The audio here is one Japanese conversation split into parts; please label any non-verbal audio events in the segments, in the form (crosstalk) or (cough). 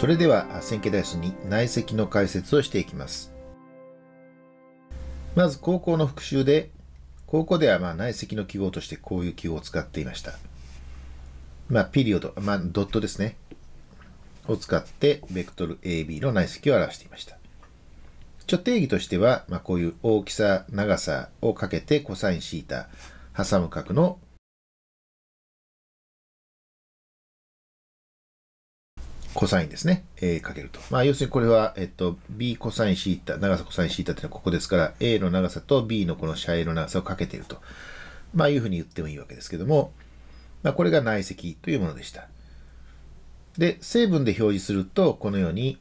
それでは線形代数に内積の解説をしていきますまず高校の復習で高校ではま内積の記号としてこういう記号を使っていましたまあ、ピリオド、まあ、ドットですねを使ってベクトル AB の内積を表していました一応定義としては、まあ、こういう大きさ長さをかけて cos θ 挟む角のコサインですね、えー、かけると。まあ、要するにこれは、えっと、b コサインシータ、長さコサインシータっていうのはここですから、a の長さと b のこの斜の長さをかけていると。まあ、いうふうに言ってもいいわけですけども、まあ、これが内積というものでした。で、成分で表示すると、このように、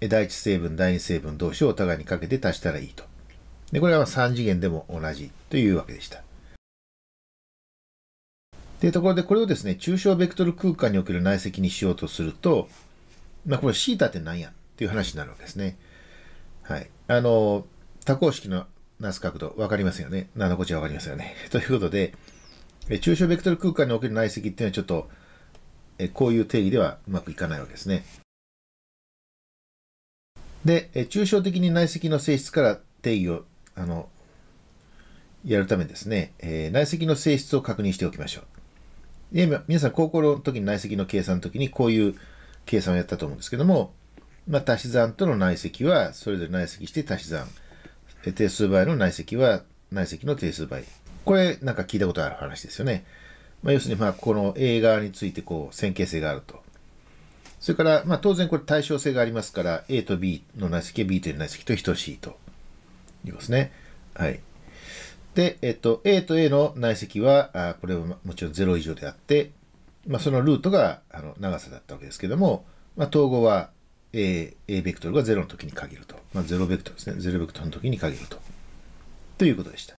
第一成分、第二成分同士をお互いにかけて足したらいいと。で、これは3次元でも同じというわけでした。というところで、これをですね、抽象ベクトル空間における内積にしようとすると、まあ、これ、θ って何やっていう話になるわけですね。はい。あの、多項式のなす角度、わかりますよね。7こちはわかりますよね。(laughs) ということで、え抽象ベクトル空間における内積っていうのはちょっと、えこういう定義ではうまくいかないわけですね。で、え抽象的に内積の性質から定義を、あの、やるためですね、えー、内積の性質を確認しておきましょう。で、皆さん高校の時に内積の計算の時にこういう計算をやったと思うんですけども、まあ、足し算との内積はそれぞれ内積して足し算。定数倍の内積は内積の定数倍。これなんか聞いたことある話ですよね。まあ、要するにまあこの A 側についてこう線形性があると。それからまあ当然これ対称性がありますから A と B の内積は B という内積と等しいということですね。はい。で、えっと、A と A の内積は、あこれはもちろん0以上であって、まあ、そのルートがあの長さだったわけですけども、まあ、統合は A, A ベクトルが0の時に限ると。まあ、0ベクトルですね。0ベクトルの時に限ると。ということでした。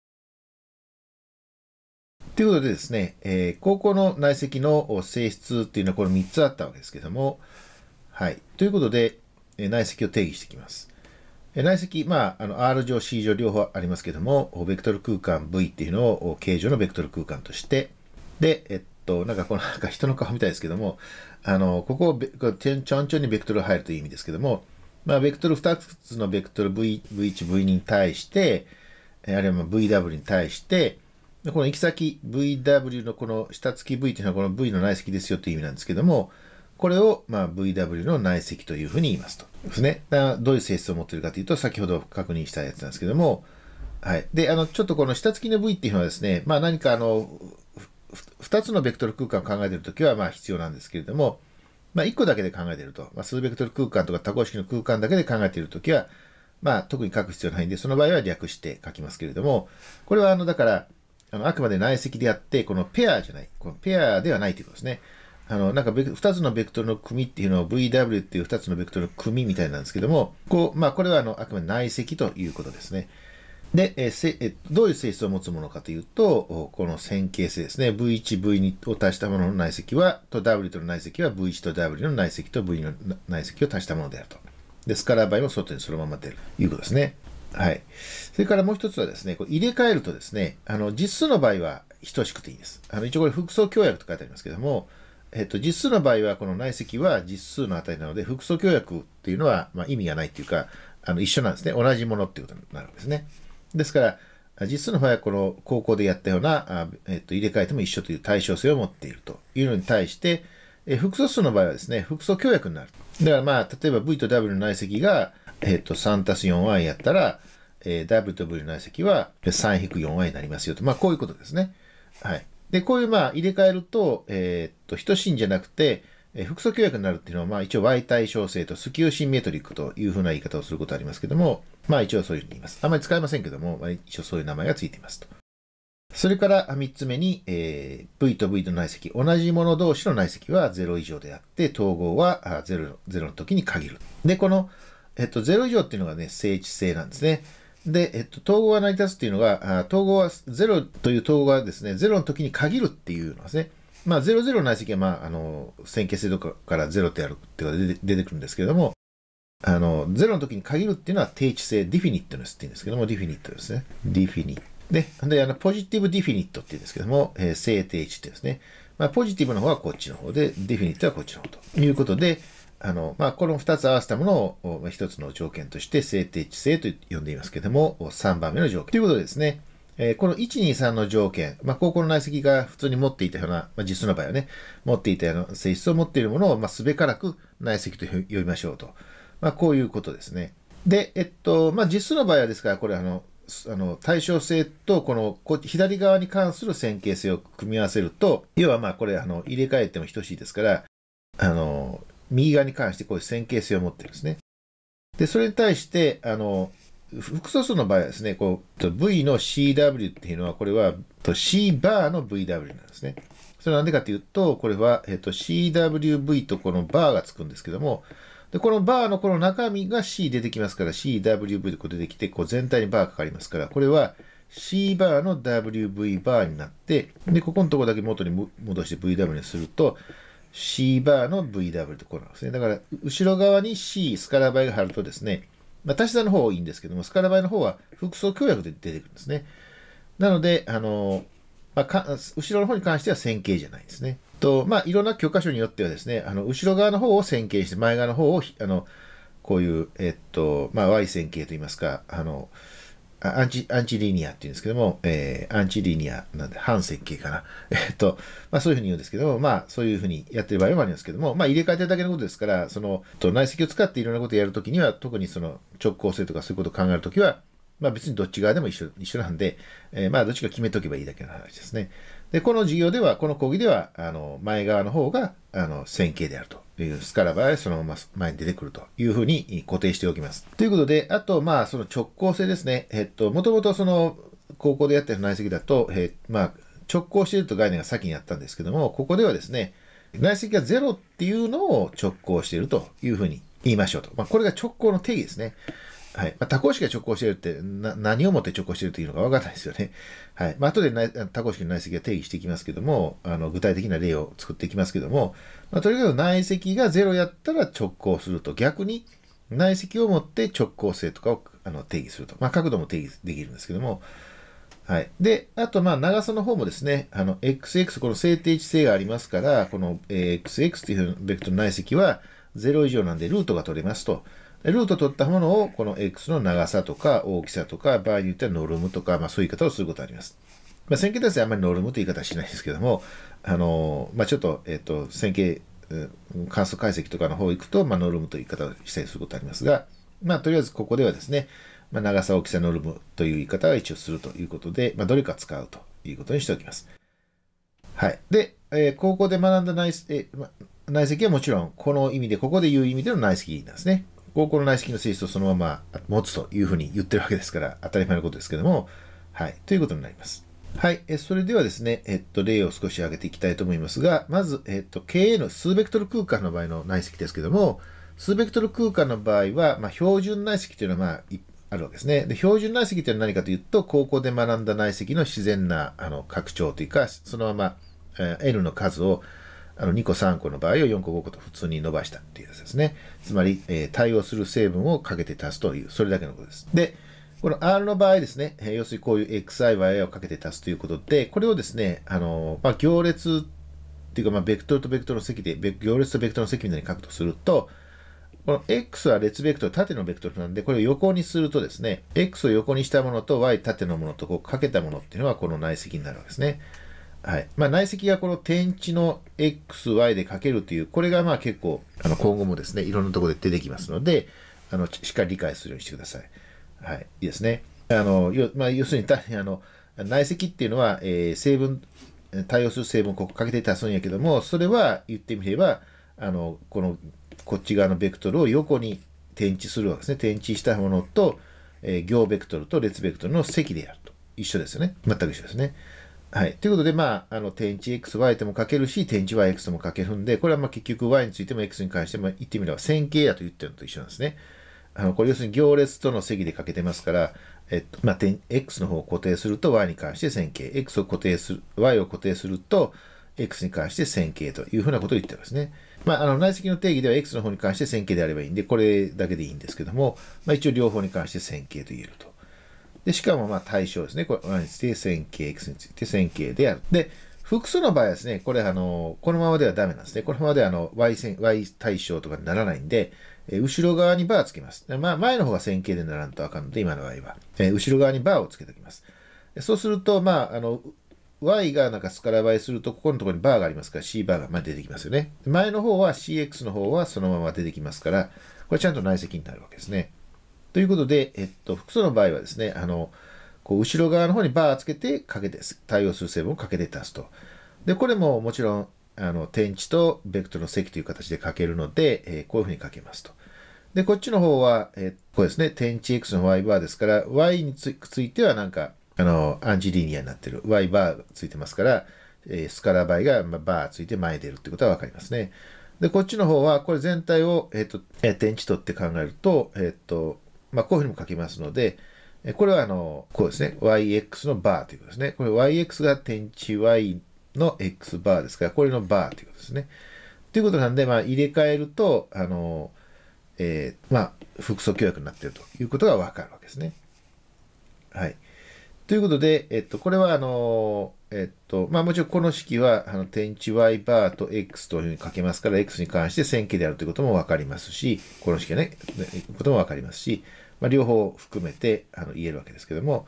ということでですね、えー、高校の内積の性質っていうのはこれ3つあったわけですけども、はい。ということで、え内積を定義していきます。内積、まあ、あの R 乗、C 乗両方ありますけども、ベクトル空間 V っていうのを形状のベクトル空間として、で、えっと、なんかこのなんか人の顔みたいですけども、あの、ここをちょんちょんにベクトル入るという意味ですけども、まあ、ベクトル2つのベクトル V、V1、V2 に対して、あるいは VW に対して、この行き先 VW のこの下付き V というのはこの V の内積ですよという意味なんですけども、これを、まあ、VW の内積というふうに言いますと。ですね。だどういう性質を持っているかというと、先ほど確認したやつなんですけども、はい。で、あの、ちょっとこの下付きの V っていうのはですね、まあ何かあの、2つのベクトル空間を考えているときは、まあ必要なんですけれども、まあ1個だけで考えていると、まあ、数ベクトル空間とか多項式の空間だけで考えているときは、まあ特に書く必要ないんで、その場合は略して書きますけれども、これはあの、だから、あの、あくまで内積であって、このペアじゃない、このペアではないということですね。あの、なんか2つのベクトルの組っていうのを VW っていう2つのベクトルの組みたいなんですけども、こう、まあ、これはあの、あくまで内積ということですね。で、ええどういう性質を持つものかというと、この線形性ですね。V1、V2 を足したものの内積は、と W との内積は V1 と W の内積と V の内積を足したものであると。で、スカラー合も外にそのまま出るということですね。はい。それからもう一つはですね、こう入れ替えるとですね、あの、実数の場合は等しくていいです。あの、一応これ複層協約と書いてありますけども、えっと、実数の場合は、この内積は実数の値なので、複素協約っていうのは、まあ、意味がないっていうか、あの、一緒なんですね。同じものっていうことになるわけですね。ですから、実数の場合は、この高校でやったような、えっと、入れ替えても一緒という対称性を持っているというのに対して、え複素数の場合はですね、複素協約になる。だからまあ、例えば V と W の内積が、えっと、3たす 4y やったら、えー、W と V の内積は 3-4y になりますよと。まあ、こういうことですね。はい。で、こういうまあ入れ替えると、えー、っと、等しいんじゃなくて、え複素協約になるっていうのは、まあ一応 Y 対称性とスキューシンメトリックというふうな言い方をすることありますけども、まあ一応そういうふうに言います。あまり使いませんけども、まあ、一応そういう名前がついていますと。それから3つ目に、えー、V と V の内積、同じもの同士の内積は0以上であって、統合は 0, 0の時に限る。で、この、えっと、0以上っていうのがね、正置性なんですね。で、えっと、統合が成り立つっていうのが、あ統合は0という統合はですね、0の時に限るっていうのはですね。まあ、00の内積は、まあ、あの、線形制度から0ってやるっていうのが出てくるんですけれども、あの、0の時に限るっていうのは定置性、ディフィニットすって言うんですけども、ディフィニットですね。ディフィニット。で、であのポジティブディフィニットって言うんですけども、えー、正定値ってですね。まあ、ポジティブの方はこっちの方で、ディフィニットはこっちの方ということで、あの、まあ、この2つ合わせたものを1つの条件として正定値性と呼んでいますけれども、3番目の条件ということですね。えこの123の条件、まあ、高校の内積が普通に持っていたような、まあ、実数の場合はね、持っていたような性質を持っているものを、まあ、すべからく内積と呼びましょうと。まあ、こういうことですね。で、えっと、まあ、実数の場合はですから、これあの、あの対称性とこの左側に関する線形性を組み合わせると要はまこれあの入れ替えても等しいですからあの右側に関してこういう線形性を持ってるんですね。で、それに対して、あの、複素数の場合はですね、こう、V の CW っていうのは、これは C バーの VW なんですね。それはなんでかというと、これは、えっと、CWV とこのバーがつくんですけども、で、このバーのこの中身が C 出てきますから、CWV でこう出てきて、こう全体にバーかかりますから、これは C バーの WV バーになって、で、ここのとこだけ元に戻して VW にすると、C バーの VW とこうなんですね。だから、後ろ側に C、スカラバイが貼るとですね、まあ、足し算の方はいいんですけども、スカラバイの方は複層協約で出てくるんですね。なので、あの、まあ、後ろの方に関しては線形じゃないんですね。と、まあ、いろんな教科書によってはですね、あの、後ろ側の方を線形して、前側の方を、あの、こういう、えっと、まあ、Y 線形といいますか、あの、アンチ、アンチリニアって言うんですけども、えー、アンチリニアなんで、反設計かな。(laughs) えっと、まあそういうふうに言うんですけども、まあそういうふうにやってる場合もありますけども、まあ入れ替えてるだけのことですから、その、と内積を使っていろんなことやるときには、特にその直行性とかそういうことを考えるときは、まあ別にどっち側でも一緒一緒なんで、えー、まあどっちか決めとけばいいだけの話ですね。で、この授業では、この講義では、あの、前側の方が、あの、線形であると。スカラバーでそのまま前に出てくるというふうに固定しておきます。ということで、あと、まあ、その直行性ですね。えっと、もともとその、高校でやってる内積だと、えー、まあ、直行しているという概念が先にあったんですけども、ここではですね、内積が0っていうのを直行しているというふうに言いましょうと。まあ、これが直行の定義ですね。はい。まあ、多項式が直行してるって、な、何をもって直行してるっていうのか分かんないですよね。はい。まあ、後で多項式の内積は定義していきますけども、あの、具体的な例を作っていきますけども、まあ、とあえず内積が0やったら直行すると、逆に内積をもって直行性とかをあの定義すると。まあ、角度も定義できるんですけども、はい。で、あと、まあ、長さの方もですね、あの、xx、この正定値性がありますから、この、xx というベクトルの内積は0以上なんでルートが取れますと。ルート取ったものを、この x の長さとか大きさとか、場合によってはノルムとか、まあそういう言い方をすることあります。まあ、線形代数はあんまりノルムという言い方はしないですけども、あのまあちょっと、えっ、と、線形、関数解析とかの方行くと、まあノルムという言い方をしたりすることありますが、まあとりあえずここではですね、まあ、長さ大きさノルムという言い方は一応するということで、まあどれか使うということにしておきます。はい。で、えー、高校で学んだ内,、えー、内積はもちろん、この意味で、ここで言う意味での内積なんですね。高校の内積の性質をそのまま持つというふうに言ってるわけですから、当たり前のことですけども、はい、ということになります。はい、えそれではですね、えっと、例を少し挙げていきたいと思いますが、まず、えっと、k n の数ベクトル空間の場合の内積ですけども、数ベクトル空間の場合は、まあ、標準内積というのは、まあ、あるわけですね。で、標準内積というのは何かというと、高校で学んだ内積の自然なあの拡張というか、そのまま、え N の数をあの2個3個の場合を4個5個と普通に伸ばしたっていうやつですね。つまり、えー、対応する成分をかけて足すという、それだけのことです。で、この R の場合ですね、えー、要するにこういう XIYI をかけて足すということで、これをですね、あのまあ、行列っていうか、まあ、ベクトルとベクトルの積で、行列とベクトルの積みたいに書くとすると、この x は列ベクトル、縦のベクトルなんで、これを横にするとですね、x を横にしたものと y 縦のものとこうかけたものっていうのはこの内積になるわけですね。はいまあ、内積がこの点値の xy でかけるという、これがまあ結構、あの今後もですね、いろんなところで出てきますので、あのしっかり理解するようにしてください。はい、いいですね。あの要,、まあ、要するに単にあの内積っていうのは、えー、成分、対応する成分をここかけて足すんやけども、それは言ってみれば、あのこのこっち側のベクトルを横に点値するわけですね。点値したものと、えー、行ベクトルと列ベクトルの積であると。一緒ですよね。全く一緒ですね。はい。ということで、まあ、あの、点値 x y でも書けるし、点値 y x でも書けるんで、これはまあ結局 y についても x に関しても言ってみれば線形やと言ってるのと一緒なんですね。あの、これ要するに行列との積で書けてますから、えっと、まあ、点 x の方を固定すると y に関して線形、x を固定する、y を固定すると x に関して線形というふうなことを言ってますね。まあ、あの、内積の定義では x の方に関して線形であればいいんで、これだけでいいんですけども、まあ、一応両方に関して線形と言えると。で、しかもまあ対象ですね。これについて線形、x について線形である。で、複数の場合はですね、これあの、このままではダメなんですね。このままではあの、y 線、y 対象とかにならないんで、え後ろ側にバーつけます。まあ、前の方が線形でならんとあかんので、今の場合は。え後ろ側にバーをつけておきます。そうすると、まあ、あの、y がなんかスカラ倍すると、ここのところにバーがありますから、c バーがまあ出てきますよね。前の方は cx の方はそのまま出てきますから、これちゃんと内積になるわけですね。ということで、えっと、複数の場合はですね、あの、こう後ろ側の方にバーつけてかけて、対応する成分をかけて足すと。で、これももちろん、あの、点値とベクトルの積という形でかけるので、えー、こういうふうにかけますと。で、こっちの方は、えー、こうですね、点値 x の y バーですから、y についてはなんか、あの、アンチリニアになってる y バーついてますから、えー、スカラ倍が、まあ、バーついて前に出るってことはわかりますね。で、こっちの方は、これ全体を、えっ、ー、と、えー、点値とって考えると、えっ、ー、と、まあ、こういうふうにも書きますので、これはあの、こうですね。yx のバーということですね。これ yx が点値 y の x バーですから、これのバーということですね。ということなんで、まあ、入れ替えると、あの、えー、まあ、複素教約になっているということがわかるわけですね。はい。ということで、えっと、これはあの、えっと、まあもちろんこの式は、あの、点値 y バーと x というふうに書けますから、x に関して線形であるということもわかりますし、この式はね、こともわかりますし、まあ、両方含めてあの言えるわけですけども、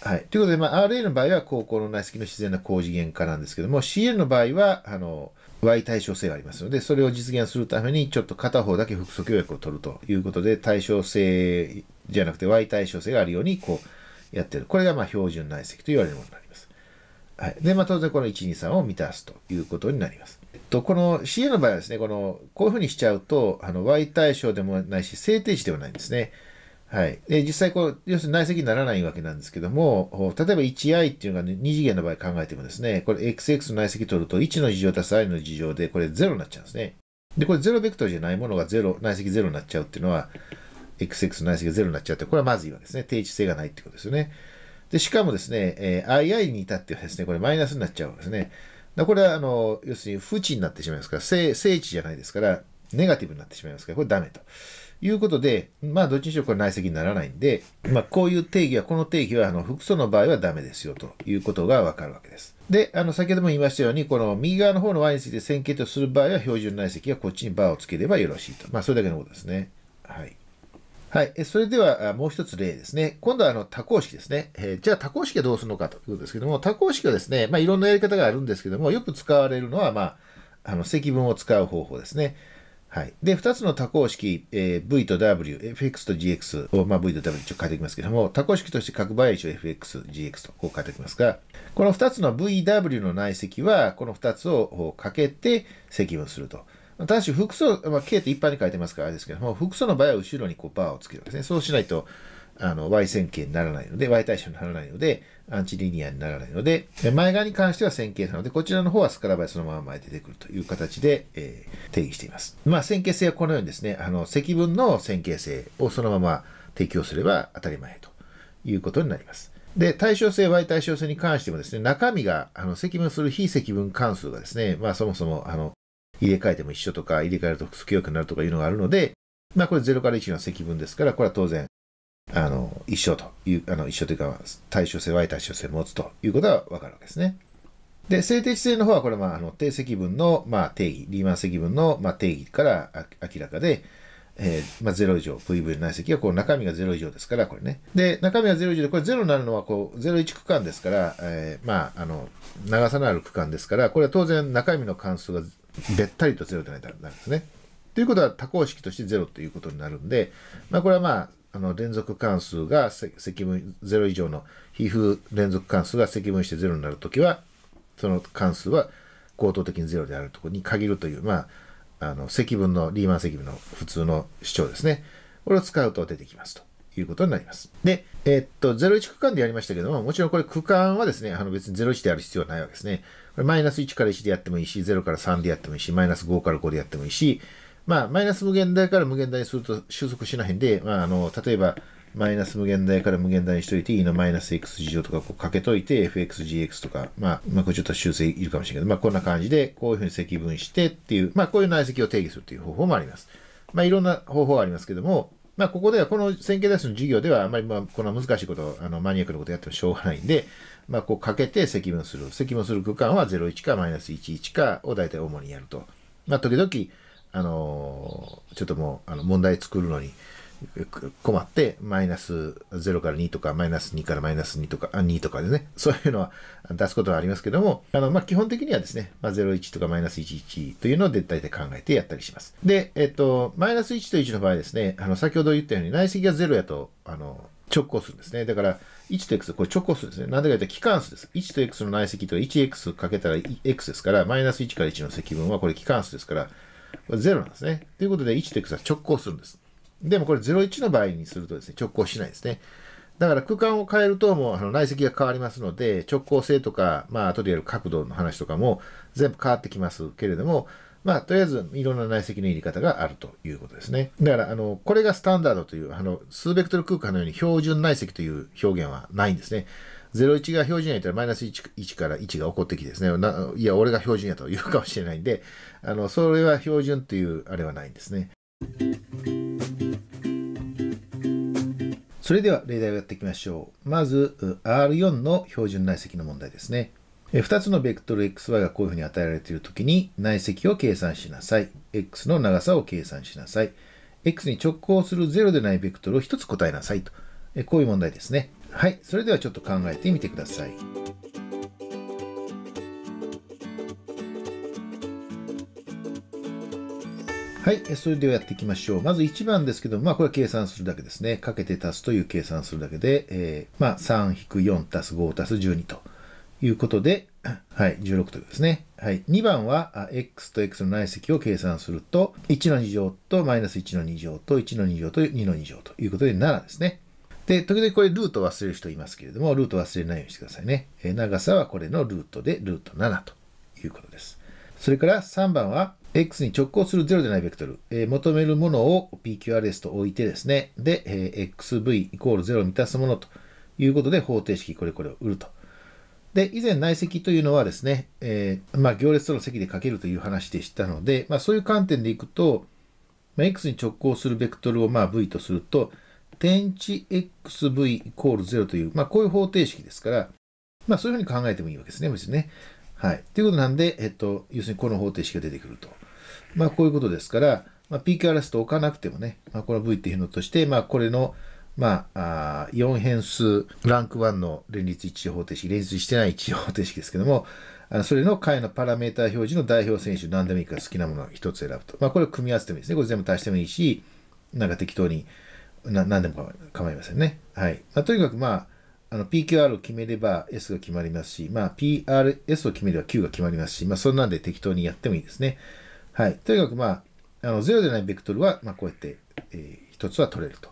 はい。ということで、まあ、RA の場合は高校の内積の自然な高次元化なんですけども、CL の場合は、あの、Y 対称性がありますので、それを実現するために、ちょっと片方だけ複素協約を取るということで、対称性じゃなくて Y 対称性があるように、こう、やってる。これが、まあ、標準内積と言われるものになります。はい。で、まあ、当然この1、2、3を満たすということになります。えっと、この c n の場合はですね、この、こういうふうにしちゃうと、あの、Y 対称でもないし、正定値ではないんですね。はい。で、実際こう、要するに内積にならないわけなんですけども、例えば 1i っていうのが、ね、2次元の場合考えてもですね、これ xx の内積取ると1の事乗足す i の事乗で、これ0になっちゃうんですね。で、これ0ベクトルじゃないものが0、内積0になっちゃうっていうのは、xx の内積0になっちゃって、これはまずいわけですね。定置性がないってことですよね。で、しかもですね、えー、ii に至ってはですね、これマイナスになっちゃうわけですね。だこれは、あの、要するに、不値になってしまいますから、正正値じゃないですから、ネガティブになってしまいますから、これダメと。いうことで、まあ、どっちにしろこれ内積にならないんで、まあ、こういう定義は、この定義は、あの、複素の場合はダメですよ、ということがわかるわけです。で、あの、先ほども言いましたように、この右側の方の y について線形とする場合は、標準内積はこっちにバーをつければよろしいと。まあ、それだけのことですね。はい。はい。それでは、もう一つ例ですね。今度は、あの、多項式ですね。えー、じゃあ、多項式はどうするのかということですけども、多項式はですね、まあ、いろんなやり方があるんですけども、よく使われるのは、まあ、あの、積分を使う方法ですね。はい。で、2つの多項式、えー、V と W、FX と GX を、まあ、V と W 一応と変えていきますけども、多項式として角倍率を FX、GX とこう変えていきますが、この2つの VW の内積は、この2つをかけて積分すると。ただし、複数、まあ、K って一般に書いてますからあれですけども、複数の場合は後ろにこうバーをつけるわけですね。そうしないと、あの、Y 線形にならないので、Y 対象にならないので、アンチリニアにならないので、前側に関しては線形なので、こちらの方はスカラバイそのまま前出てくるという形で、えー、定義しています。まあ、線形性はこのようにですね、あの、積分の線形性をそのまま提供すれば当たり前ということになります。で、対称性、Y 対称性に関してもですね、中身が、あの、積分する非積分関数がですね、まあ、そもそも、あの、入れ替えても一緒とか、入れ替えると複数強くなるとかいうのがあるので、まあ、これ0から1の積分ですから、これは当然、あの、一緒という、あの、一緒というか、対称性、Y 対称性を持つということがわかるわけですね。で、性的性の方は、これは、あの、定積分の、まあ、定義、リーマン積分の、まあ、定義から明らかで、えー、まあ、0以上、VV 内積は、こう、中身が0以上ですから、これね。で、中身が0以上で、これ0になるのは、こう、01区間ですから、えー、まあ、あの、長さのある区間ですから、これは当然、中身の関数がべったりと0となるんですね。ということは、多項式として0ということになるんで、まあ、これはまあ、あの連続関数が積分0以上の非風連続関数が積分して0になるときはその関数は合当的に0であるところに限るというまああの積分のリーマン積分の普通の主張ですねこれを使うと出てきますということになります。で、えー、っと、01区間でやりましたけども、もちろんこれ区間はですね、あの別に01である必要はないわけですね。これマイナス1から1でやってもいいし、0から3でやってもいいし、マイナス5から5でやってもいいし、まあ、マイナス無限大から無限大にすると収束しないんで、まあ、あの、例えば、マイナス無限大から無限大にしといて、e のマイナス x 事乗とかこうかけといて、fxgx とか、まあ、まあ、これちょっと修正いるかもしれないけど、まあ、こんな感じで、こういうふうに積分してっていう、まあ、こういう内積を定義するという方法もあります。まあ、いろんな方法がありますけども、まあ、ここでは、この線形代数の授業では、あまり、まあ、こんな難しいこと、あの、マニアックなことやってもしょうがないんで、まあ、こうかけて積分する。積分する区間は01かマイナス11かを大体主にやると。まあ、時々、あのちょっともうあの問題作るのに困って、マイナス0から2とか、マイナス2からマイナス2とか、あ2とかでね、(laughs) そういうのは出すことはありますけども、あの、まあ、基本的にはですね、まあ、01とかマイナス11というので大体考えてやったりします。で、えっと、マイナス1と1の場合ですね、あの、先ほど言ったように内積が0やと、あの、直行するんですね。だから、1と x、これ直行数ですね。なんでか言ったら帰関数です。1と x の内積と 1x かけたら x ですから、マイナス1から1の積分はこれ帰関数ですから、0なんですね。ということで1と x は直行するんです。でもこれ01の場合にするとですね、直行しないですね。だから空間を変えるともうあの内積が変わりますので、直行性とか、まあとでやる角度の話とかも全部変わってきますけれども、まあとりあえずいろんな内積の入り方があるということですね。だからあの、これがスタンダードという、あの、数ベクトル空間のように標準内積という表現はないんですね。01が標準やったらマイナス 1, 1から1が起こってきてですね、いや、俺が標準やと言うかもしれないんで、あのそれは標準というあれはないんですね。それでは例題をやっていきましょう。まず R4 の標準内積の問題ですね。2つのベクトル xy がこういうふうに与えられているときに内積を計算しなさい。x の長さを計算しなさい。x に直行する0でないベクトルを1つ答えなさいと。こういう問題ですね。はい。それではちょっと考えてみてください。はい。それではやっていきましょう。まず1番ですけども、まあこれは計算するだけですね。かけて足すという計算するだけで、えー、まあ3-4足す5足す12ということで、はい、16ということですね。はい。2番は、x と x の内積を計算すると、1の2乗とマイナス1の2乗と1の2乗と2の2乗ということで7ですね。で、時々これルート忘れる人いますけれども、ルート忘れないようにしてくださいね。えー、長さはこれのルートで、ルート7ということです。それから3番は、x に直行する0でないベクトル、えー、求めるものを PQRS と置いてですね、で、えー、xv イコール0を満たすものということで方程式これこれを売ると。で、以前内積というのはですね、えー、まあ、行列との積でかけるという話でしたので、まあ、そういう観点でいくと、まあ、x に直行するベクトルをまあ v とすると、点値 xv イコール0という、まあ、こういう方程式ですから、まあ、そういうふうに考えてもいいわけですね、別にね。はい。ということなんで、えっと、要するにこの方程式が出てくると。まあ、こういうことですから、まあ、PQ ラスト置かなくてもね、まあ、この V っていうのとして、まあ、これの、まあ、あ4変数ランク1の連立一次方程式、連立してない一次方程式ですけども、あそれの解のパラメータ表示の代表選手何でもいいから好きなものを1つ選ぶと。まあ、これを組み合わせてもいいですね。これ全部足してもいいし、なんか適当にな何でも構いませんね。はい。まあ、とにかくまあ、あの PQR を決めれば S が決まりますし、まあ、PRS を決めれば Q が決まりますし、まあ、そんなんで適当にやってもいいですね。はい。とにかく、まあ、あの0でないベクトルは、まあ、こうやって、えー、一つは取れると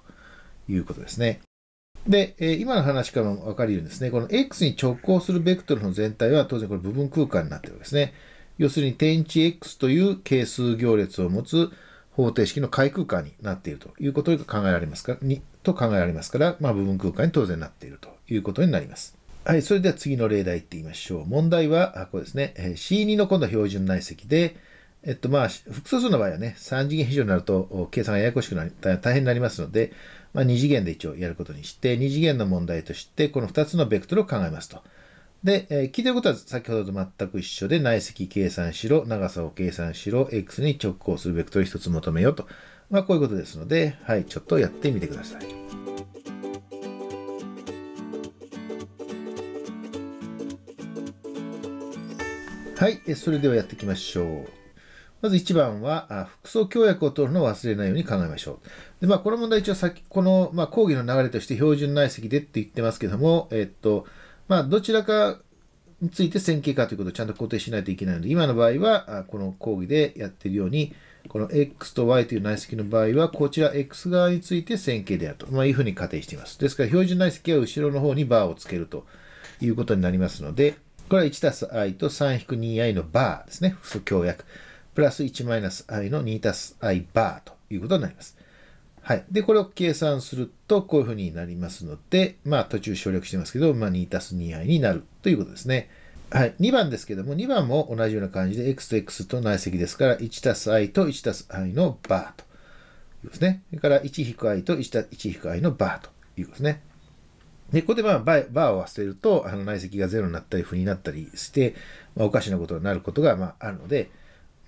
いうことですね。で、えー、今の話からも分かるようにですね、この x に直行するベクトルの全体は当然これ部分空間になってるわけですね。要するに点値 x という係数行列を持つ方程式の解空間になっているということが考えられますかにと考えられますから、まあ、部分空間に当然なっているということになります。はい、それでは次の例題いってみましょう。問題は、あこうですね、えー、C2 の今度は標準内積で、えっとまあ、複素数の場合はね、3次元以上になると計算がややこしくなり、大変になりますので、まあ、2次元で一応やることにして、2次元の問題として、この2つのベクトルを考えますと。で、えー、聞いてることは先ほどと全く一緒で、内積計算しろ、長さを計算しろ、x に直行するベクトル1つ求めようと。まあ、こういうことですので、はい、ちょっとやってみてください。はい、それではやっていきましょう。まず1番は、服装協約を取るのを忘れないように考えましょう。で、まあ、この問題一応先、この、まあ、講義の流れとして標準内積でって言ってますけども、えっと、まあ、どちらかについて線形化ということをちゃんと固定しないといけないので、今の場合は、この講義でやっているように、この x と y という内積の場合は、こちら x 側について線形であると、まあ、いうふうに仮定しています。ですから、標準内積は後ろの方にバーをつけるということになりますので、これは 1+i と 3-2i のバーですね、不足協約。プラス1マイナス i の2たす i バーということになります。はい。で、これを計算すると、こういうふうになりますので、まあ、途中省略してますけど、まあ、2たす 2i になるということですね。はい。2番ですけども、2番も同じような感じで、x と x と内積ですから、1たす i と1たす i のバーということですね。それから、1-i と1た 1-i のバーということですね。で、ここでまあバーを忘れると、あの内積が0になったり、負になったりして、まあ、おかしなことになることがまああるので、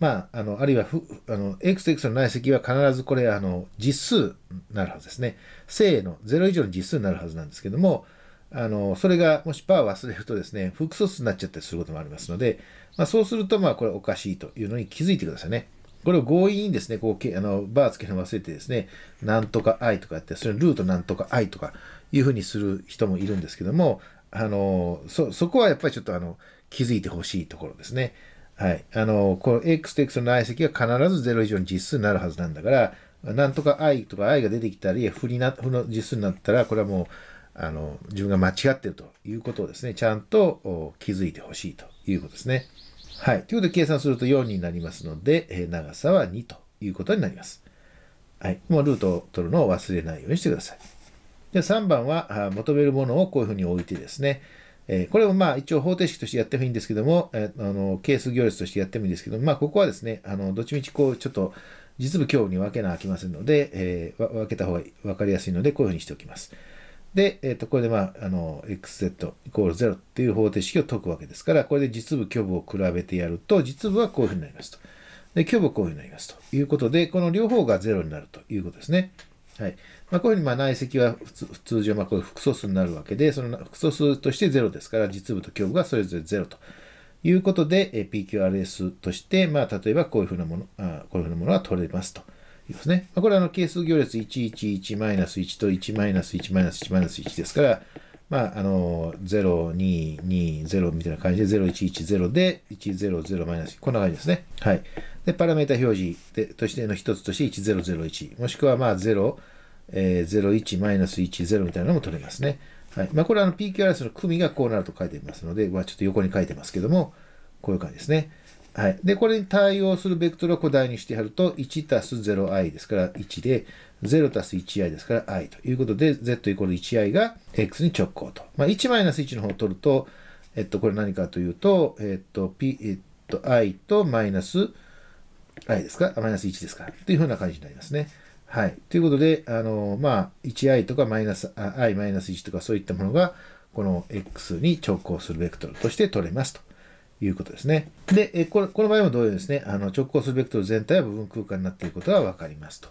まあ、あのあるいはふあの x と x の内積は必ずこれあの実数になるはずですね。正の0以上の実数になるはずなんですけども、あのそれがもしパー忘れるとですね、複素数になっちゃったりすることもありますので、まあ、そうするとまあこれおかしいというのに気づいてくださいね。これを強引にですね、こうあのバーつけるの忘れてですね、なんとか i とかやって、それルートなんとか i とかいうふうにする人もいるんですけども、あのそこはやっぱりちょっとあの気づいてほしいところですね。はい。あの、この x と x の内積が必ず0以上の実数になるはずなんだから、なんとか i とか i が出てきたり、負にな、負の実数になったら、これはもう、あの、自分が間違ってるということをですね、ちゃんと気づいてほしいということですね。はい。ということで計算すると4になりますので、え長さは2ということになります。はい。もうルートを取るのを忘れないようにしてください。で、3番は、求めるものをこういうふうに置いてですね、えこれをまあ一応方程式としてやってもいいんですけども、えあの係数行列としてやってもいいんですけども、まあ、ここはですね、あのどっちみちこうちょっと実部教に分けなあきませんので、えー、分けた方が分かりやすいので、こういうふうにしておきます。で、えー、とこれで、まあ、あの xz イコール0っていう方程式を解くわけですから、これで実部虚部を比べてやると、実部はこういうふうになりますと。で、虚部こういうふうになりますということで、この両方が0になるということですね。はい。まあ、こういうふうにまあ内積は通常まあこういう複素数になるわけで、その複素数として0ですから、実部と胸部がそれぞれ0ということで、PQRS として、まあ、例えばこういうふうなもの、あこういうふうなものは取れますと。ですね。まあ、これはあの係数行列111-1と1-1-1-1ですから、まあ、あの、0、2、2、0みたいな感じで、0、1、1、0で、1、0、0、マイナス、こんな感じですね。はい。で、パラメータ表示でとしての一つとして、1001、もしくは、まあ、0、えー、01マイナス10みたいなのも取れますね。はい。まあ、これはあの PQRS の組がこうなると書いてますので、まあ、ちょっと横に書いてますけども、こういう感じですね。はい。で、これに対応するベクトルを古代にしてやると、1たす 0i ですから1で、0たす 1i ですから i ということで、z イコール 1i が x に直行と。まあ、1マイナス1の方を取ると、えっと、これ何かというと、えっと、p、えっと、i とマイナス i ですかマイナス1ですかというふうな感じになりますね。はい。ということで、あの、まあ、1i とかマイナス、i マイナス1とかそういったものが、この x に直行するベクトルとして取れますということですね。で、えこのこの場合も同様ですね、あの直行するベクトル全体は部分空間になっていることが分かりますと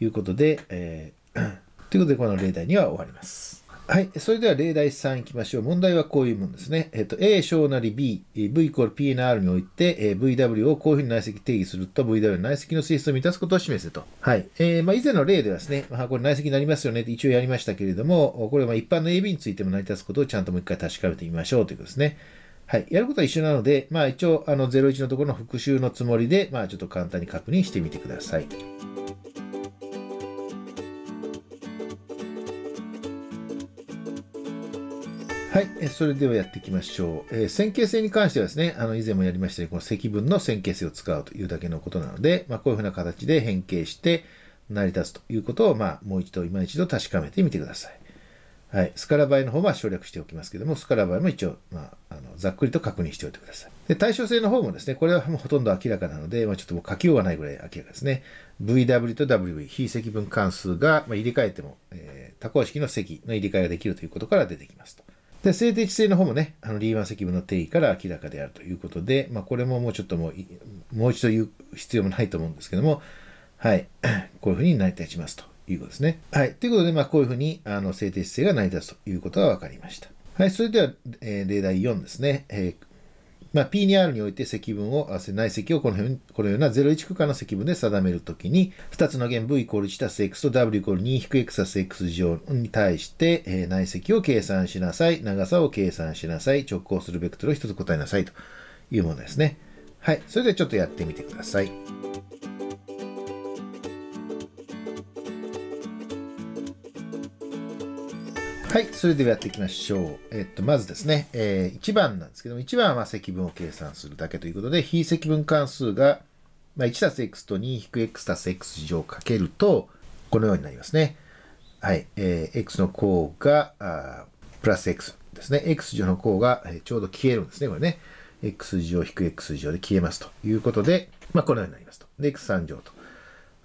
いうことで、えー、(clears throat) ということで、この例題には終わります。はい。それでは例題3いきましょう。問題はこういうもんですね。えっ、と、A 小なり B、V イコール PNR において、え VW をこういうふうに内積定義すると、VW の内積の性質を満たすことを示せと。はい。えー、まあ、以前の例ではですね、まあ、これ内積になりますよねって一応やりましたけれども、これはま一般の AB についても成り立つことをちゃんともう一回確かめてみましょうということですね。はい。やることは一緒なので、まあ一応、あの、01のところの復習のつもりで、まあちょっと簡単に確認してみてください。はい、それではやっていきましょう。えー、線形性に関してはですね、あの以前もやりましたように、この積分の線形性を使うというだけのことなので、まあ、こういうふうな形で変形して成り立つということを、まあ、もう一度、今一度確かめてみてください。はい、スカラ倍の方は省略しておきますけども、スカラ倍も一応、まあ、あのざっくりと確認しておいてください。で対称性の方もですね、これはもうほとんど明らかなので、まあ、ちょっともう書きようがないぐらい明らかですね。VW と WV、非積分関数が、まあ、入れ替えても、えー、多項式の積の入れ替えができるということから出てきますと。で定地性の方もね、あのリーマン積分の定義から明らかであるということで、まあ、これももうちょっともうもう一度言う必要もないと思うんですけども、はい、(clears throat) こういうふうに成り立ちますということですね。はい、ということで、まあ、こういうふうにあの定的性が成り立つということが分かりました。はい、それでは、えー、例題4ですね、えーまあ、PNR において積分を、内積をこのようこのような01区間の積分で定めるときに、2つの弦 V イコール1たす X と W イコール2引く X たす X 乗に対して、えー、内積を計算しなさい、長さを計算しなさい、直行するベクトルを1つ答えなさいというものですね。はい。それではちょっとやってみてください。はい、それではやっていきましょう。えっと、まずですね、えー、1番なんですけども、1番は積分を計算するだけということで、非積分関数が、まあ、1 x と 2-x x 乗上かけると、このようになりますね。はい、えー、x の項が、あプラス x ですね。x 乗の項が、えー、ちょうど消えるんですね、これね。x 乗 -x 乗で消えますということで、まあ、このようになりますと。で、x3 乗と。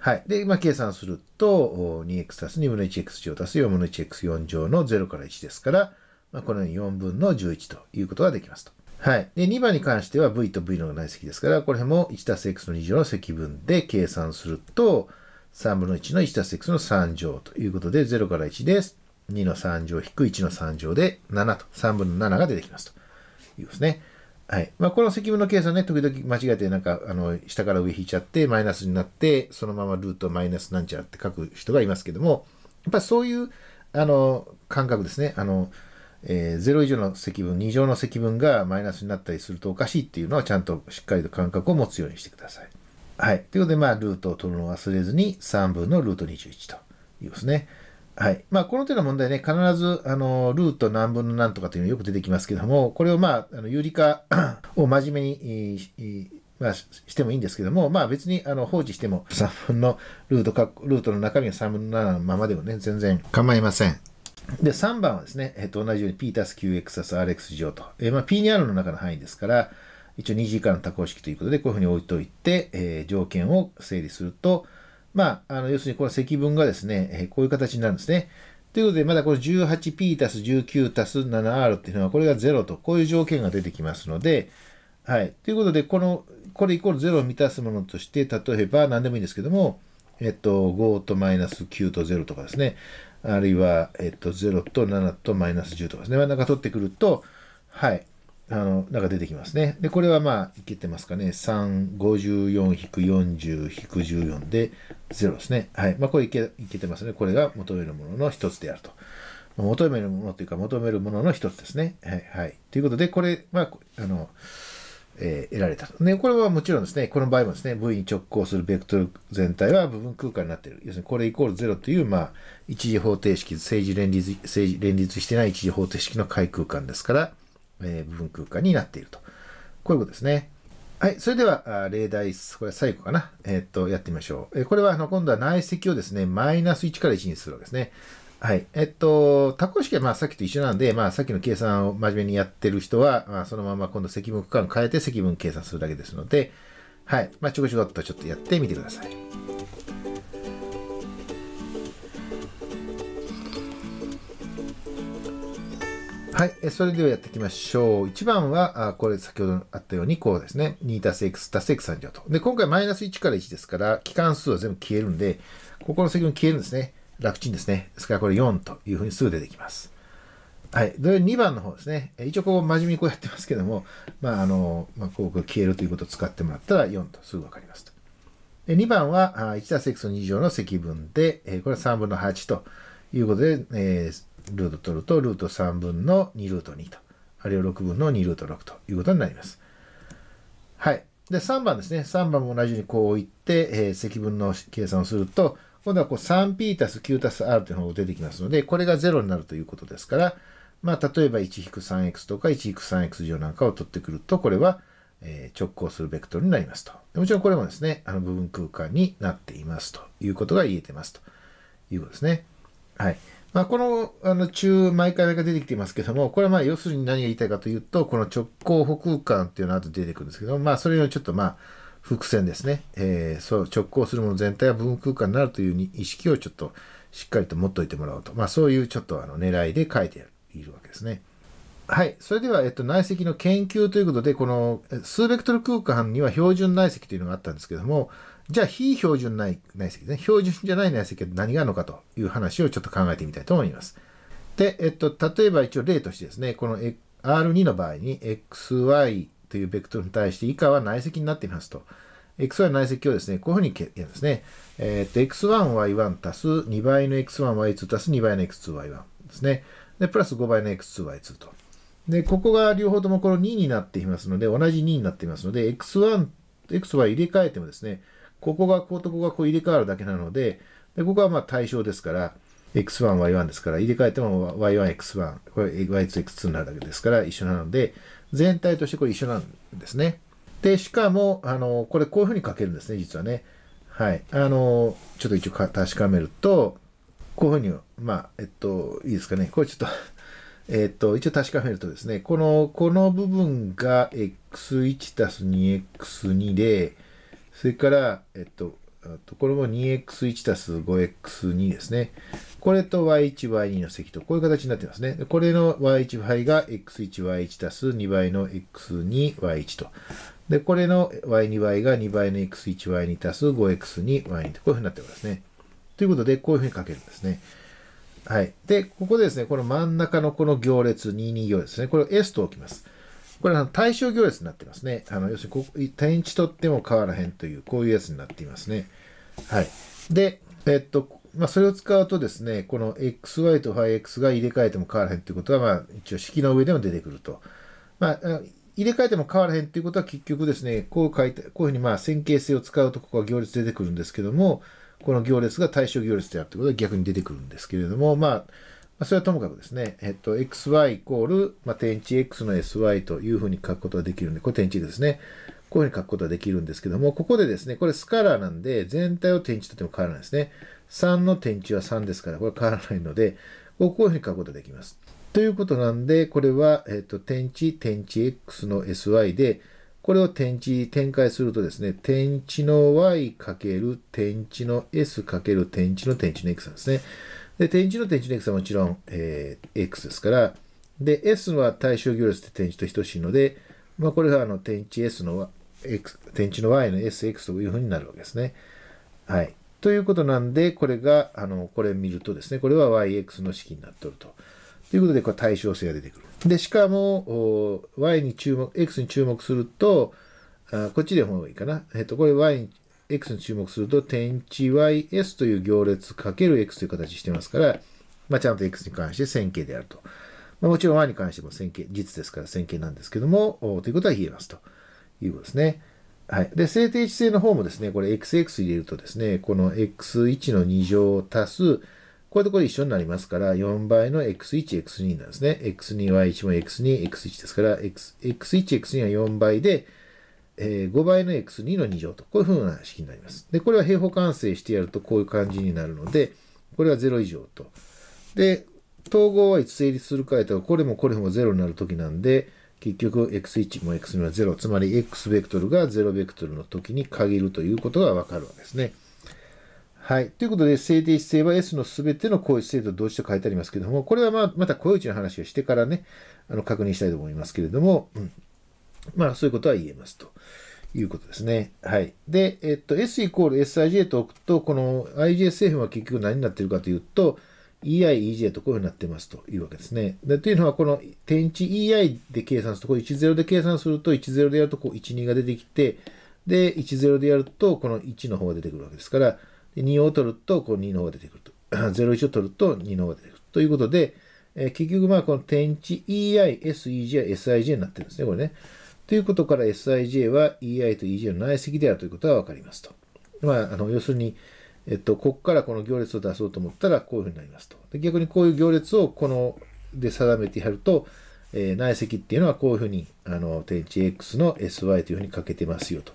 はい。で、今計算すると、2x 足す2分の 1x 乗足す4分の 1x4 乗の0から1ですから、まあ、このように4分の11ということができますと。はい。で、2番に関しては v と v の内積ですから、これも1 x の2乗の積分で計算すると、3分の1の1 x の3乗ということで、0から1です。2の3乗引く1の3乗で7と、3分の7が出てきますということですね。はい。まあ、この積分の計算ね、時々間違えて、なんか、あの、下から上引いちゃって、マイナスになって、そのままルートマイナスなんちゃらって書く人がいますけども、やっぱりそういう、あの、感覚ですね。あの、えー、0以上の積分、2乗の積分がマイナスになったりするとおかしいっていうのは、ちゃんとしっかりと感覚を持つようにしてください。はい。ということで、まあ、ルートを取るのを忘れずに、3分のルート21というですね。はい。まあ、この手の問題ね、必ず、あの、ルート何分の何とかというのよく出てきますけども、これをまあ、あの有理化を真面目に、まあ、してもいいんですけども、まあ別にあの放置しても3分のルートか、ルートの中身が3分の7のままでもね、全然構いません。で、3番はですね、えっと、同じように P たす QX たす RX 乗と、えー、まあ P に r の中の範囲ですから、一応2次以下の多項式ということで、こういうふうに置いといて、えー、条件を整理すると、まあ、あの要するにこの積分がですね、えこういう形になるんですね。ということで、まだこの 18p たす19たす 7r っていうのは、これが0と、こういう条件が出てきますので、はい。ということで、この、これイコール0を満たすものとして、例えば何でもいいんですけども、えっと、5とマイナス9と0とかですね、あるいは、えっと、0と7とマイナス10とかですね、真ん中取ってくると、はい。あの、なんか出てきますね。で、これはまあ、いけてますかね。3、54-40-14で0ですね。はい。まあ、これいけ、いけてますね。これが求めるものの一つであると。求めるものというか、求めるものの一つですね。はい。はい。ということで、これまああの、えー、得られたと。ね、これはもちろんですね、この場合もですね、V に直行するベクトル全体は部分空間になっている。要するにこれイコール0という、まあ、一次方程式、政治連立、政治連立してない一次方程式の解空間ですから、え部分空間になっていると。こういうことですね。はい。それでは、例題、これ最後かな。えー、っと、やってみましょう。えこれは、あの、今度は内積をですね、マイナス1から1にするわけですね。はい。えっと、多項式はまあさっきと一緒なんで、まあさっきの計算を真面目にやってる人は、まあそのまま今度積分区間を変えて積分計算するだけですので、はい。まあちょこちょこっとちょっとやってみてください。はい、それではやっていきましょう。1番は、これ先ほどあったように、こうですね、2たす x たす x 3乗と。で、今回マイナス1から1ですから、期間数は全部消えるんで、ここの積分消えるんですね。楽ちんですね。ですからこれ4というふうにすぐ出てきます。はい。で、2番の方ですね。一応こう真面目にこうやってますけども、まああの、まあ、こう消えるということを使ってもらったら4とすぐわかりますと。で、2番は1たす x の2乗の積分で、これは3分の8ということで、えールート取ると、ルート3分の2ルート2と、あるいは6分の2ルート6ということになります。はい。で、3番ですね。3番も同じにこういって、えー、積分の計算をすると、今度はこう 3p たす9たす r というのが出てきますので、これが0になるということですから、まあ、例えば 1-3x とか 1-3x 乗なんかを取ってくると、これは、えー、直行するベクトルになりますと。もちろんこれもですね、あの部分空間になっていますということが言えてますということですね。はい。まあ、このあの中、毎回毎回出てきていますけども、これはまあ要するに何が言いたいかというと、この直行補空間っていうのは出てくるんですけど、まあ、それよりちょっとまあ伏線ですね、えー、そう直行するもの全体が部分空間になるという意識をちょっとしっかりと持っておいてもらおうと、まあ、そういうちょっとあの狙いで書いているわけですね。はい。それでは、えっと、内積の研究ということで、この数ベクトル空間には標準内積というのがあったんですけども、じゃあ非標準内内積ですね。標準じゃない内積は何があるのかという話をちょっと考えてみたいと思います。で、えっと、例えば一応例としてですね、この R2 の場合に XY というベクトルに対して以下は内積になっていますと。XY の内積をですね、こういうふうにやるんですね。えー、っと、X1Y1 足す2倍の X1Y2 足す2倍の X2Y1 ですね。で、プラス5倍の X2Y2 と。で、ここが両方ともこの2になっていますので、同じ2になっていますので、X1、XY 入れ替えてもですね、ここがこことここがこう入れ替わるだけなので、でここはまあ対象ですから、X1、Y1 ですから、入れ替えても Y1、X1、これ Y2、X2 になるだけですから一緒なので、全体としてこれ一緒なんですね。で、しかも、あの、これこういうふうに書けるんですね、実はね。はい。あの、ちょっと一応確かめると、こういうふうに、まあ、えっと、いいですかね。これちょっと (laughs) えっと、一応確かめるとですね、この、この部分が x1 たす 2x2 で、それから、えっと、とこれも 2x1 たす 5x2 ですね。これと y1、y2 の積と、こういう形になってますね。これの y1 倍が x1、y1 たす2倍の x2、y1 と。で、これの y2 倍が2倍の x1、y2 たす 5x2、y2 と、こういうふうになってますね。ということで、こういうふうに書けるんですね。はい。で、ここでですね、この真ん中のこの行列、22行列ですね。これを S と置きます。これは対象行列になってますね。あの要するにこ、天一とっても変わらへんという、こういうやつになっていますね。はい。で、えっと、まあ、それを使うとですね、この xy と φx が入れ替えても変わらへんということは、まあ、一応式の上でも出てくると。まあ、入れ替えても変わらへんということは結局ですね、こう書いて、こういうふうにまあ線形性を使うとここは行列出てくるんですけども、この行列が対象行列であるということは逆に出てくるんですけれども、まあ、まあ、それはともかくですね、えっと、xy イコール、まあ、点値 x の sy というふうに書くことができるんで、これ点値ですね。こういうふうに書くことができるんですけども、ここでですね、これスカラーなんで、全体を点値とっても変わらないですね。3の点値は3ですから、これ変わらないので、こういうふうに書くことができます。ということなんで、これは、えっと、点値、点値 x の sy で、これを点値展開するとですね、点値の y かける点値の s かける点値の点値の x なんですね。で、点1の点1の x はもちろん、えー、x ですから、で、s は対象行列で点1と等しいので、まあ、これがあの点 1s の x、点1の y の sx というふうになるわけですね。はい。ということなんで、これが、あの、これ見るとですね、これは yx の式になっとると。ということで、これ対称性が出てくる。で、しかも、y に注目、x に注目すると、あこっちでもいいかな。えっと、これ y に X に注目すると、点値 YS という行列かける X という形してますから、まあ、ちゃんと X に関して線形であると。まあ、もちろん Y に関しても線形、実ですから線形なんですけども、ということは言えますということですね。はい。で、正定値性の方もですね、これ XX 入れるとですね、この X1 の2乗足す、こういうところ一緒になりますから、4倍の X1、X2 なんですね。X2、Y1 も X2、X1 ですから、X1、X2 は4倍で、えー、5倍の x2 の2乗と、こういうふうな式になります。で、これは平方完成してやるとこういう感じになるので、これは0以上と。で、統合はいつ成立するかというと、これもこれも0になるときなんで、結局 x1 も x2 は0、つまり x ベクトルが0ベクトルのときに限るということがわかるわけですね。はい。ということで、静定姿勢は S のすべての高一性と同時と書いてありますけども、これはまあまた小一の話をしてからね、あの確認したいと思いますけれども、うんまあ、そういうことは言えますと。いうことですね。はい。で、えっと、S イコール SIJ と置くと、この IJSF は結局何になってるかというと、EI、EJ とこういうふうになってますというわけですね。でというのは、この点値 EI で計算すると、これ10で計算すると、10でやるとこう12が出てきて、で、10でやると、この1の方が出てくるわけですから、2を取ると、こう2の方が出てくると。01 (coughs) を取ると2の方が出てくる。ということで、えー、結局まあこの点値 EI、SEJ、SIJ になってるんですね、これね。ということから SIJ は EI と EJ の内積であるということがわかりますと。まあ、あの、要するに、えっと、ここからこの行列を出そうと思ったら、こういうふうになりますと。で逆にこういう行列をこので定めてやると、えー、内積っていうのはこういうふうに、あの、点値 X の SY というふうに書けてますよと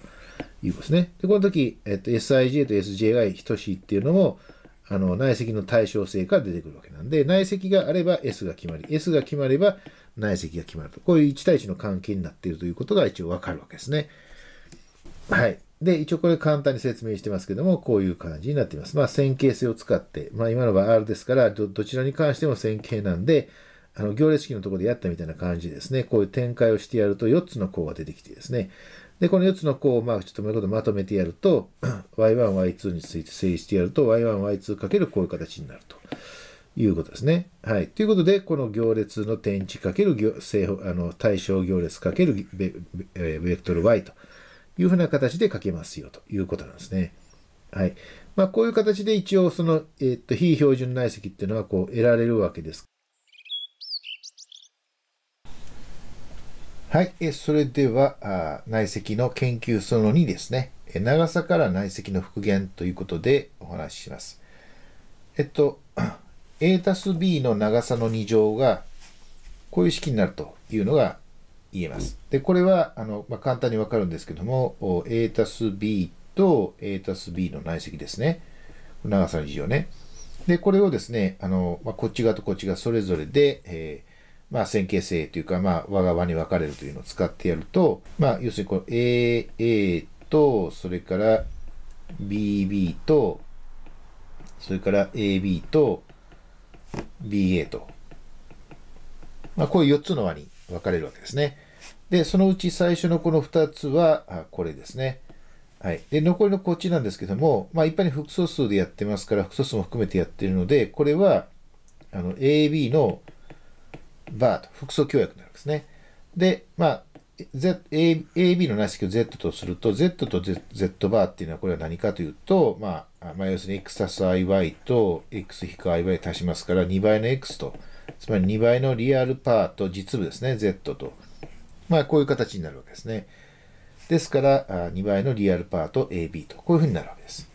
いうことですね。で、この時、えっと、SIJ と SJI 等しいっていうのも、あの、内積の対称性から出てくるわけなんで、内積があれば S が決まり、S が決まれば内積が決まると。こういう1対1の関係になっているということが一応わかるわけですね。はい。で、一応これ簡単に説明してますけども、こういう感じになっています。まあ、線形性を使って、まあ、今の場合 R ですから、ど、どちらに関しても線形なんで、あの、行列式のところでやったみたいな感じですね。こういう展開をしてやると4つの項が出てきてですね。で、この4つの項を、まあ、ちょっとまとめてやると、y1、y2 について整理してやると、y1、y2 かけるこういう形になると。いうことですね。はい。ということで、この行列の点値かける正あの対象行列かけるベベクトル y というふうな形で書けますよということなんですね。はい。まあ、こういう形で一応、その、えー、っと、非標準内積っていうのは、こう、得られるわけです。はい。えそれでは、あ内積の研究その2ですね。長さから内積の復元ということでお話しします。えっと、a たす b の長さの2乗がこういう式になるというのが言えます。で、これはあの、まあ、簡単にわかるんですけども、a たす b と a たす b の内積ですね。長さの2乗ね。で、これをですね、あのまあ、こっち側とこっち側それぞれで、えー、まあ、線形性というか、まあ、和側に分かれるというのを使ってやると、まあ、要するにこの a、a と、それから bb と、それから ab と、BA と、まあ、こういう4つの輪に分かれるわけですね。で、そのうち最初のこの2つは、これですね。はい。で、残りのこっちなんですけども、まあ一般に複素数でやってますから、複素数も含めてやってるので、これは、あの、AB のバーと複素協約になるんですね。で、まあ、Z A、AB のない式を Z とすると、Z と Z, Z バーっていうのはこれは何かというと、まあ、まあ、要するに X 足す IY と X 引く IY 足しますから、2倍の X と、つまり2倍のリアルパーと実部ですね、Z と。まあ、こういう形になるわけですね。ですから、2倍のリアルパーと AB と、こういうふうになるわけです。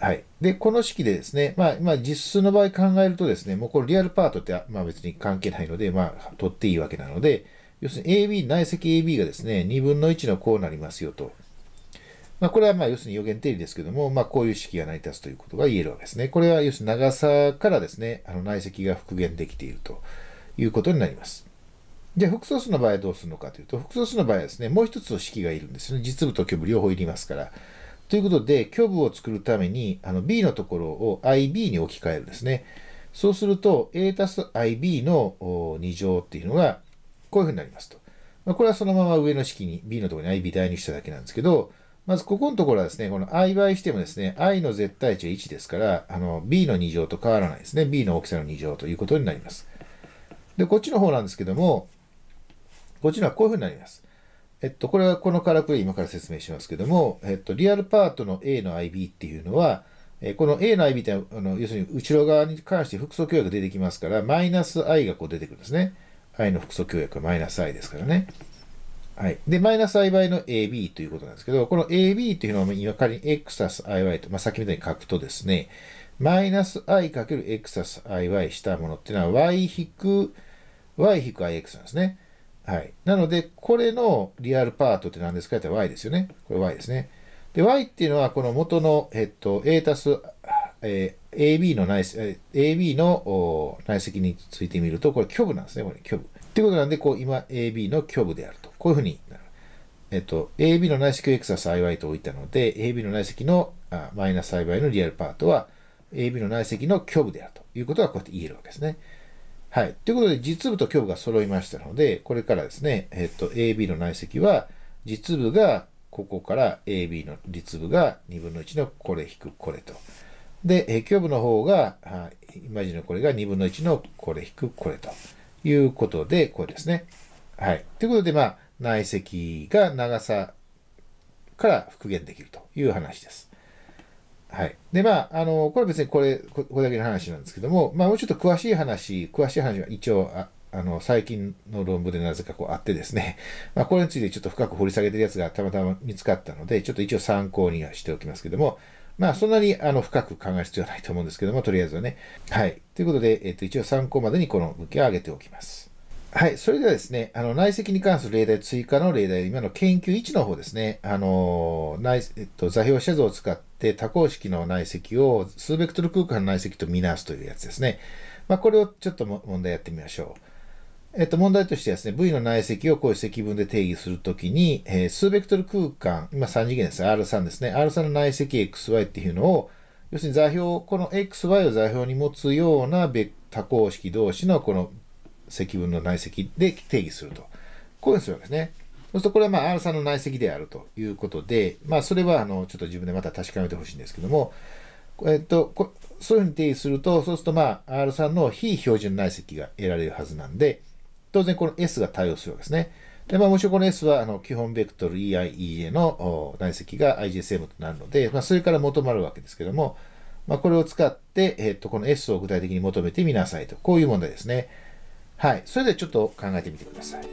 はい。で、この式でですね、まあ、まあ、実数の場合考えるとですね、もうこれリアルパートって、まあ別に関係ないので、まあ、取っていいわけなので、要するに AB、内積 AB がですね、2分の1のこうなりますよと。まあ、これはまあ要するに予言定理ですけども、まあ、こういう式が成り立つということが言えるわけですね。これは要するに長さからですね、あの内積が復元できているということになります。じゃあ、複素数の場合はどうするのかというと、複素数の場合はですね、もう一つの式がいるんですよね。実部と虚部両方いりますから。ということで、虚部を作るために、あの B のところを IB に置き換えるんですね。そうすると、A たす IB の2乗っていうのが、こういうふうになりますと。まあ、これはそのまま上の式に、b のところに i、b 代入しただけなんですけど、まずここのところはですね、この i 倍してもですね、i の絶対値は1ですから、あの、b の2乗と変わらないですね。b の大きさの2乗ということになります。で、こっちの方なんですけども、こっちのはこういうふうになります。えっと、これはこのからくり今から説明しますけども、えっと、リアルパートの a の ib っていうのは、えこの a の ib ってあの、要するに後ろ側に関して複素有約出てきますから、マイナス i がこう出てくるんですね。i の複素約はマイナス i ですからね。はい。で、マイナス i 倍の ab ということなんですけど、この ab というのは、今仮に x 足す iy と、まあ、さみたいに書くとですね、マイナス i かける x 足す iy したものっていうのは y 引く、y 引く ix なんですね。はい。なので、これのリアルパートって何ですかって y ですよね。これ y ですね。で、y っていうのは、この元の、えっと、a たすえー、AB の内、えー、AB の内積についてみると、これ虚部なんですね、これ虚部。ということなんで、こう、今 AB の虚部であると。こういうふうになる。えっと、AB の内積を X は幸いと置いたので、AB の内積のあマイナス幸いのリアルパートは、AB の内積の虚部であるということがこうやって言えるわけですね。はい。ということで、実部と虚部が揃いましたので、これからですね、えっと、AB の内積は、実部がここから AB の実部が2分の1のこれ引くこれと。で、影響部の方が、今ジのこれが2分の1のこれ引くこれということで、これですね。はい。ということで、まあ、内積が長さから復元できるという話です。はい。で、まあ、あの、これ別にこれ、これだけの話なんですけども、まあ、もうちょっと詳しい話、詳しい話は一応、ああの、最近の論文でなぜかこうあってですね、(laughs) まあ、これについてちょっと深く掘り下げてるやつがたまたま見つかったので、ちょっと一応参考にはしておきますけども、まあ、そんなにあの深く考える必要はないと思うんですけども、とりあえずはね。はい。ということで、えっ、と、一応参考までにこの武器を上げておきます。はい。それではですね、あの、内積に関する例題追加の例題、今の研究1の方ですね、あの、内、えっと、座標写像を使って多項式の内積を数ベクトル空間の内積と見なすというやつですね。まあ、これをちょっと問題やってみましょう。えっと、問題としてはですね、V の内積をこういう積分で定義するときに、えー、数ベクトル空間、今3次元です、R3 ですね、R3 の内積 XY っていうのを、要するに座標、この XY を座標に持つような多項式同士のこの積分の内積で定義すると。こういうふうにするわけですね。そうするとこれはまあ R3 の内積であるということで、まあそれはあのちょっと自分でまた確かめてほしいんですけども、えっと、こそういうふうに定義すると、そうするとまあ R3 の非標準内積が得られるはずなんで、当然この S が対応するわけですね。で、まあ、もちろんこの S は、あの、基本ベクトル EIEA の内積が IGSM となるので、まあ、それから求まるわけですけども、まあ、これを使って、えっ、と、この S を具体的に求めてみなさいと。こういう問題ですね。はい。それでちょっと考えてみてください。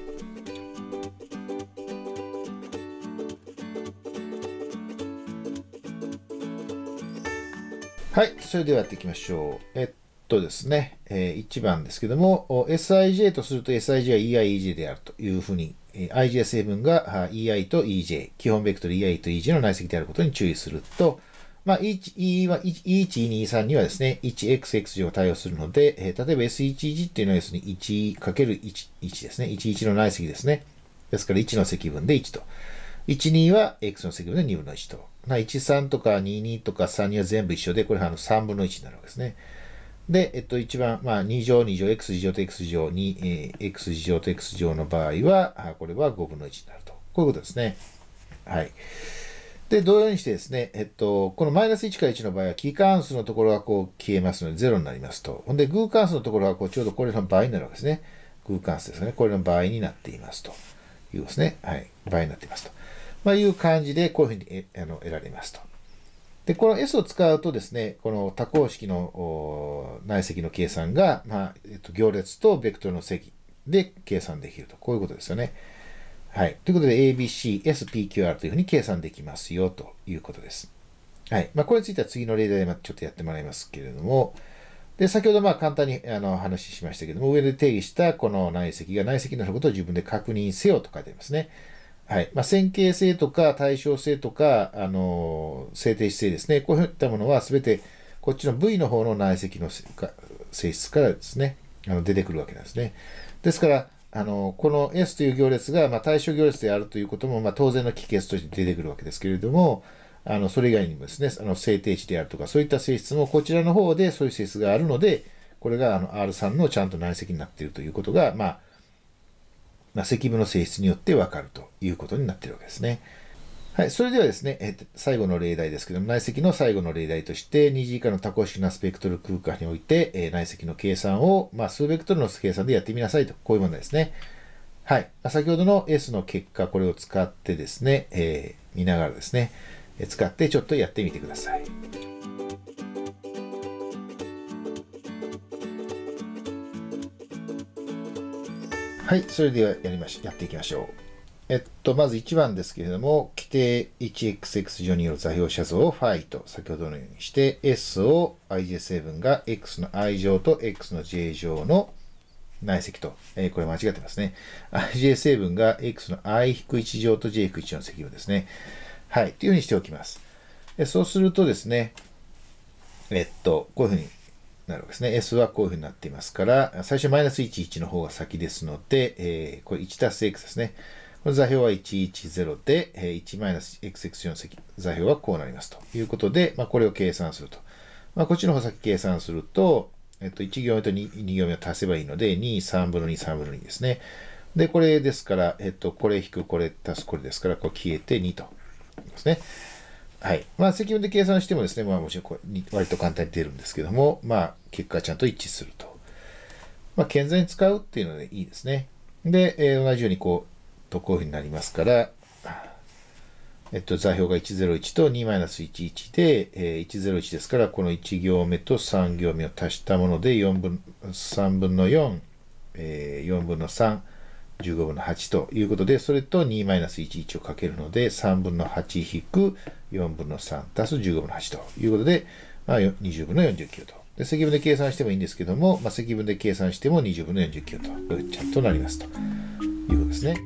はい。それではやっていきましょう。えっとですね、えー、1番ですけども、SIJ とすると SIJ は EIEJ であるというふうに、え IJ 成分が EI と EJ、基本ベクトル EI と EJ の内積であることに注意すると、まあ、E1、E2、E3 にはですね、1XX 乗対応するので、えー、例えば S1EG っていうのは要するに 1×1 ですね。11の内積ですね。ですから1の積分で1と。12は X の積分で2分の1と。まあ、13とか22とか3には全部一緒で、これあの3分の1になるわけですね。で、えっと、一番、まあ、2乗、2乗、x 乗と x 乗、2、えー、x 乗と x 乗の場合は、これは5分の1になると。こういうことですね。はい。で、同様にしてですね、えっと、このマイナス1から1の場合は、キー関数のところがこう消えますので、0になりますと。ほんで、偶関数のところがこうちょうどこれの倍になるわけですね。偶関数ですね。これの倍になっていますと。いうですね。はい。倍になっていますと。まあ、いう感じで、こういうふうにえあの得られますと。で、この S を使うとですね、この多項式の内積の計算が、まあ、えっと、行列とベクトルの積で計算できると。こういうことですよね。はい。ということで、ABC、SPQR というふうに計算できますよということです。はい。まあ、これについては次の例でちょっとやってもらいますけれども、で、先ほどまあ簡単にあの話しましたけども、上で定義したこの内積が内積になることを自分で確認せよと書いてありますね。はい。まあ、線形性とか対称性とか、あのー、静停止性ですね。こういったものは全て、こっちの V の方の内積の性質からですね、あの出てくるわけなんですね。ですから、あのこの S という行列が、まあ、対象行列であるということも、まあ、当然の帰結として出てくるわけですけれども、あのそれ以外にもですね、あの制定値であるとか、そういった性質もこちらの方でそういう性質があるので、これがあの R3 のちゃんと内積になっているということが、まあ、まあ、積分の性質によってわかるということになっているわけですね。はい。それではですね、え最後の例題ですけども、内積の最後の例題として、2次以下の多項式なスペクトル空間において、え内積の計算を、まあ、数ベクトルの計算でやってみなさいと、こういう問題ですね。はい。ま先ほどの S の結果、これを使ってですね、えー、見ながらですね、使ってちょっとやってみてください。はい、それではやりましやっていきましょう。えっと、まず1番ですけれども、規定 1xx 上による座標写像をファイと先ほどのようにして、S を ij7 が x の i 乗と x の j 乗の内積と、えー、これ間違ってますね。ij7 が x の i-1 乗と j-1 の積分ですね。はい、というふうにしておきます。そうするとですね、えっと、こういうふうになるわけですね。S はこういうふうになっていますから、最初マイナス11の方が先ですので、えー、これ 1+x ですね。この座標は110で、え1マイナス xx4 積、座標はこうなりますということで、まあ、これを計算すると。まあ、こっちの方先計算すると、えっと、1行目と 2, 2行目を足せばいいので、2、3分の2、3分の2ですね。で、これですから、えっと、これ引く、これ足す、これですから、こう消えて2と。ですね。はい。まあ、積分で計算してもですね、まあ、もちろんこれ、割と簡単に出るんですけども、まあ、結果ちゃんと一致すると。まあ、健全に使うっていうのでいいですね。で、えー、同じようにこう、とこういうふうになりますから、えっと、座標が101と2-11で、えー、101ですから、この1行目と3行目を足したもので、4分、3分の4、えー、4分の3、15分の8ということで、それと2マイナス11をかけるので、3分の8引く4分の3足す15分の8ということで、まあ、20分の49と。で、積分で計算してもいいんですけども、まあ、積分で計算しても20分の49と、ちゃんとなりますということですね。